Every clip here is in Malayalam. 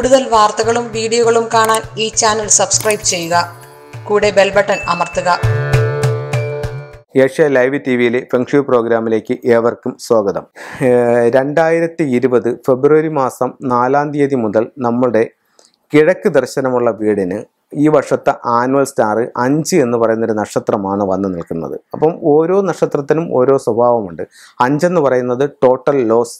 കൂടുതൽ വാർത്തകളും വീഡിയോകളും കാണാൻ ഈ ചാനൽ സബ്സ്ക്രൈബ് ചെയ്യുക കൂടെ ബെൽ ബട്ടൺ അമർത്തുക ഏഷ്യ ലൈവ് ടി വിയിലെ ഫെങ്ഷു പ്രോഗ്രാമിലേക്ക് ഏവർക്കും സ്വാഗതം രണ്ടായിരത്തി ഇരുപത് ഫെബ്രുവരി മാസം നാലാം തീയതി മുതൽ നമ്മുടെ കിഴക്ക് ദർശനമുള്ള വീടിന് ഈ വർഷത്തെ ആനുവൽ സ്റ്റാർ അഞ്ച് എന്ന് പറയുന്നൊരു നക്ഷത്രമാണ് വന്നു നിൽക്കുന്നത് അപ്പം ഓരോ നക്ഷത്രത്തിനും ഓരോ സ്വഭാവമുണ്ട് അഞ്ചെന്ന് പറയുന്നത് ടോട്ടൽ ലോസ്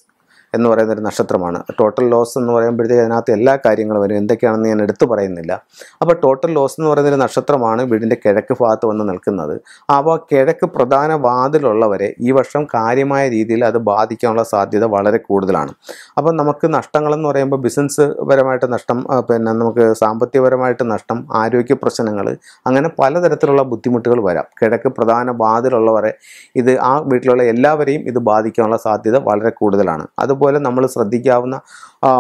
എന്ന് പറയുന്ന ഒരു നക്ഷത്രമാണ് ടോട്ടൽ ലോസ് എന്ന് പറയുമ്പോഴത്തേക്ക് അതിനകത്ത് എല്ലാ കാര്യങ്ങളും വരും എന്തൊക്കെയാണെന്ന് ഞാൻ എടുത്തു പറയുന്നില്ല അപ്പോൾ ടോട്ടൽ ലോസ് എന്ന് പറയുന്നൊരു നക്ഷത്രമാണ് വീടിൻ്റെ കിഴക്ക് ഭാഗത്ത് വന്ന് നിൽക്കുന്നത് അപ്പോൾ കിഴക്ക് പ്രധാന വാതിലുള്ളവരെ ഈ വർഷം കാര്യമായ രീതിയിൽ അത് ബാധിക്കാനുള്ള സാധ്യത വളരെ കൂടുതലാണ് അപ്പം നമുക്ക് നഷ്ടങ്ങളെന്ന് പറയുമ്പോൾ ബിസിനസ് പരമായിട്ട് നഷ്ടം പിന്നെ നമുക്ക് സാമ്പത്തികപരമായിട്ട് നഷ്ടം ആരോഗ്യ പ്രശ്നങ്ങൾ അങ്ങനെ പലതരത്തിലുള്ള ബുദ്ധിമുട്ടുകൾ വരാം കിഴക്ക് പ്രധാന വാതിലുള്ളവരെ ഇത് ആ വീട്ടിലുള്ള എല്ലാവരെയും ഇത് ബാധിക്കാനുള്ള സാധ്യത വളരെ കൂടുതലാണ് അത് അതുപോലെ നമ്മൾ ശ്രദ്ധിക്കാവുന്ന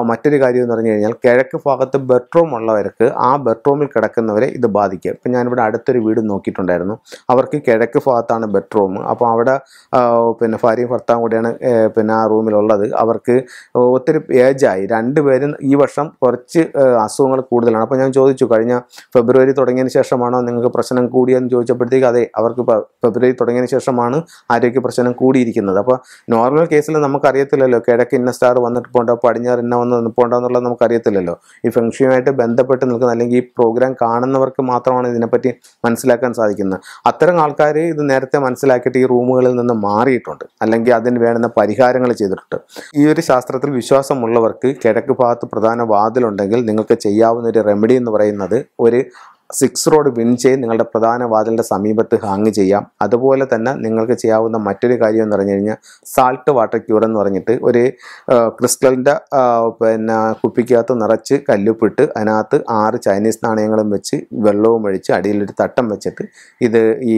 മറ്റൊരു കാര്യം എന്ന് പറഞ്ഞു കഴിഞ്ഞാൽ കിഴക്ക് ഭാഗത്ത് ബെഡ്റൂം ഉള്ളവർക്ക് ആ ബെഡ്റൂമിൽ കിടക്കുന്നവരെ ഇത് ബാധിക്കും ഇപ്പം ഞാനിവിടെ അടുത്തൊരു വീട് നോക്കിയിട്ടുണ്ടായിരുന്നു അവർക്ക് കിഴക്ക് ഭാഗത്താണ് ബെഡ്റൂം അപ്പോൾ അവിടെ പിന്നെ ഭാര്യയും ഭർത്താവും കൂടിയാണ് പിന്നെ ആ റൂമിലുള്ളത് അവർക്ക് ഒത്തിരി ഏജായി രണ്ടുപേരും ഈ വർഷം കുറച്ച് അസുഖങ്ങൾ കൂടുതലാണ് അപ്പോൾ ഞാൻ ചോദിച്ചു കഴിഞ്ഞ ഫെബ്രുവരി തുടങ്ങിയതിന് ശേഷമാണോ നിങ്ങൾക്ക് പ്രശ്നം കൂടിയെന്ന് ചോദിച്ചപ്പോഴത്തേക്ക് അതെ അവർക്ക് ഫെബ്രുവരി തുടങ്ങിയതിന് ശേഷമാണ് ആരോഗ്യ പ്രശ്നം കൂടിയിരിക്കുന്നത് അപ്പോൾ നോർമൽ കേസിൽ നമുക്കറിയത്തില്ലല്ലോ കിഴക്ക് കിഴക്ക് ഇന്ന സ്റ്റാർ വന്നിട്ട് പോകണ്ടോ പടിഞ്ഞാറ് ഇന്ന വന്ന് നിൽപ്പോണ്ടോ എന്നുള്ളത് നമുക്കറിയത്തില്ലല്ലോ ഈ ഫെങ്ഷുമായിട്ട് ബന്ധപ്പെട്ട് നിൽക്കുന്ന അല്ലെങ്കിൽ ഈ പ്രോഗ്രാം കാണുന്നവർക്ക് മാത്രമാണ് ഇതിനെപ്പറ്റി മനസ്സിലാക്കാൻ സാധിക്കുന്നത് അത്തരം ആൾക്കാർ ഇത് നേരത്തെ മനസ്സിലാക്കിയിട്ട് ഈ റൂമുകളിൽ നിന്ന് മാറിയിട്ടുണ്ട് അല്ലെങ്കിൽ അതിന് വേണ്ടുന്ന പരിഹാരങ്ങൾ ചെയ്തിട്ടുണ്ട് ഈ ഒരു ശാസ്ത്രത്തിൽ വിശ്വാസമുള്ളവർക്ക് കിഴക്ക് ഭാഗത്ത് പ്രധാന വാതിലുണ്ടെങ്കിൽ നിങ്ങൾക്ക് ചെയ്യാവുന്ന ഒരു റെമഡി എന്ന് പറയുന്നത് ഒരു സിക്സ് റോഡ് വിൻ ചെയ്ത് നിങ്ങളുടെ പ്രധാന വാതിലിൻ്റെ സമീപത്ത് ഹാങ് ചെയ്യാം അതുപോലെ തന്നെ നിങ്ങൾക്ക് ചെയ്യാവുന്ന മറ്റൊരു കാര്യം എന്ന് പറഞ്ഞു കഴിഞ്ഞാൽ സാൾട്ട് വാട്ടർ ക്യൂർ എന്ന് പറഞ്ഞിട്ട് ഒരു ക്രിസ്റ്റലിൻ്റെ പിന്നെ കുപ്പിക്കകത്ത് നിറച്ച് കല്ലുപ്പിട്ട് അതിനകത്ത് ആറ് ചൈനീസ് നാണയങ്ങളും വെച്ച് വെള്ളവും ഒഴിച്ച് അടിയിലൊരു തട്ടം വെച്ചിട്ട് ഇത് ഈ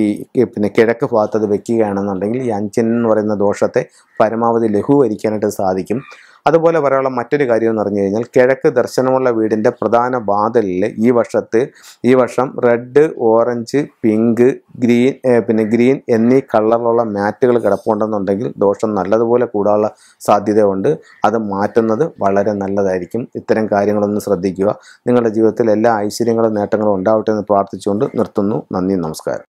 പിന്നെ കിഴക്ക് ഭാഗത്ത് അത് വെക്കുകയാണെന്നുണ്ടെങ്കിൽ ഈ അഞ്ചിൻ എന്ന് പറയുന്ന ദോഷത്തെ പരമാവധി ലഘൂകരിക്കാനായിട്ട് സാധിക്കും അതുപോലെ പറയാനുള്ള മറ്റൊരു കാര്യം എന്ന് പറഞ്ഞു കഴിഞ്ഞാൽ കിഴക്ക് ദർശനമുള്ള വീടിൻ്റെ പ്രധാന വാതിലിൽ ഈ വർഷത്ത് ഈ വർഷം റെഡ് ഓറഞ്ച് പിങ്ക് ഗ്രീൻ പിന്നെ ഗ്രീൻ എന്നീ കളറിലുള്ള മാറ്റുകൾ കിടപ്പുണ്ടെന്നുണ്ടെങ്കിൽ ദോഷം നല്ലതുപോലെ കൂടാനുള്ള സാധ്യതയുണ്ട് അത് മാറ്റുന്നത് വളരെ നല്ലതായിരിക്കും ഇത്തരം കാര്യങ്ങളൊന്ന് ശ്രദ്ധിക്കുക നിങ്ങളുടെ ജീവിതത്തിൽ എല്ലാ ഐശ്വര്യങ്ങളും നേട്ടങ്ങളും ഉണ്ടാവട്ടെ എന്ന് പ്രാർത്ഥിച്ചുകൊണ്ട് നിർത്തുന്നു നന്ദി നമസ്കാരം